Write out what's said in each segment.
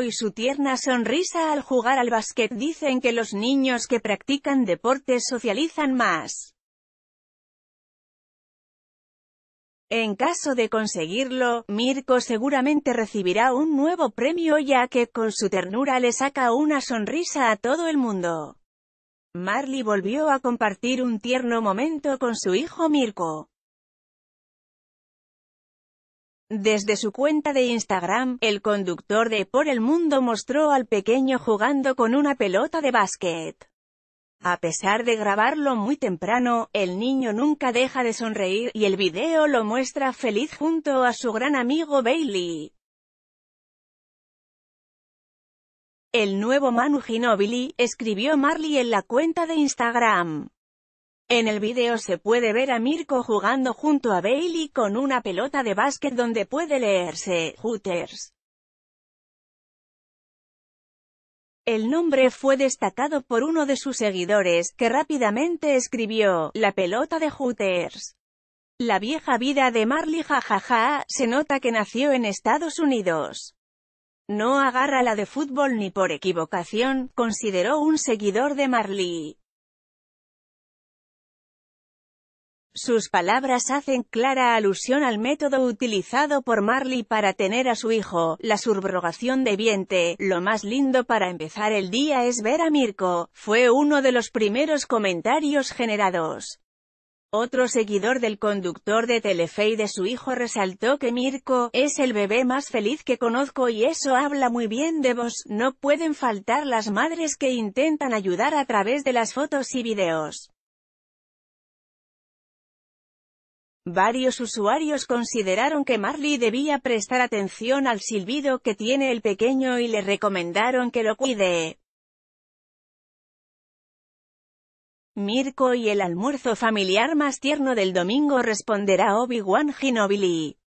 y su tierna sonrisa al jugar al básquet dicen que los niños que practican deportes socializan más. En caso de conseguirlo, Mirko seguramente recibirá un nuevo premio ya que con su ternura le saca una sonrisa a todo el mundo. Marley volvió a compartir un tierno momento con su hijo Mirko. Desde su cuenta de Instagram, el conductor de Por el Mundo mostró al pequeño jugando con una pelota de básquet. A pesar de grabarlo muy temprano, el niño nunca deja de sonreír, y el video lo muestra feliz junto a su gran amigo Bailey. El nuevo Manu Ginobili, escribió Marley en la cuenta de Instagram. En el video se puede ver a Mirko jugando junto a Bailey con una pelota de básquet donde puede leerse, Hooters. El nombre fue destacado por uno de sus seguidores, que rápidamente escribió, la pelota de Hooters. La vieja vida de Marley jajaja, se nota que nació en Estados Unidos. No agarra la de fútbol ni por equivocación, consideró un seguidor de Marley. Sus palabras hacen clara alusión al método utilizado por Marley para tener a su hijo, la subrogación de vientre. Lo más lindo para empezar el día es ver a Mirko, fue uno de los primeros comentarios generados. Otro seguidor del conductor de Telefe y de su hijo resaltó que Mirko, es el bebé más feliz que conozco y eso habla muy bien de vos, no pueden faltar las madres que intentan ayudar a través de las fotos y videos. Varios usuarios consideraron que Marley debía prestar atención al silbido que tiene el pequeño y le recomendaron que lo cuide. Mirko y el almuerzo familiar más tierno del domingo responderá Obi-Wan Ginobili.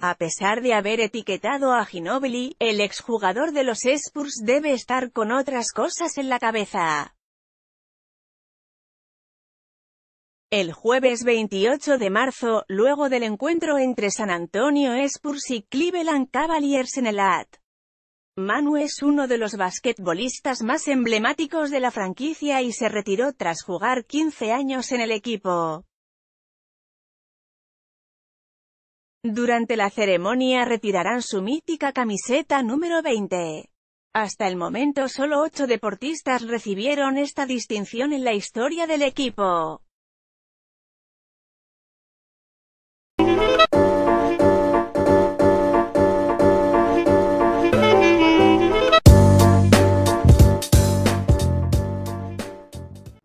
A pesar de haber etiquetado a Ginobili, el exjugador de los Spurs debe estar con otras cosas en la cabeza. El jueves 28 de marzo, luego del encuentro entre San Antonio Spurs y Cleveland Cavaliers en el AT. Manu es uno de los basquetbolistas más emblemáticos de la franquicia y se retiró tras jugar 15 años en el equipo. Durante la ceremonia retirarán su mítica camiseta número 20. Hasta el momento solo 8 deportistas recibieron esta distinción en la historia del equipo.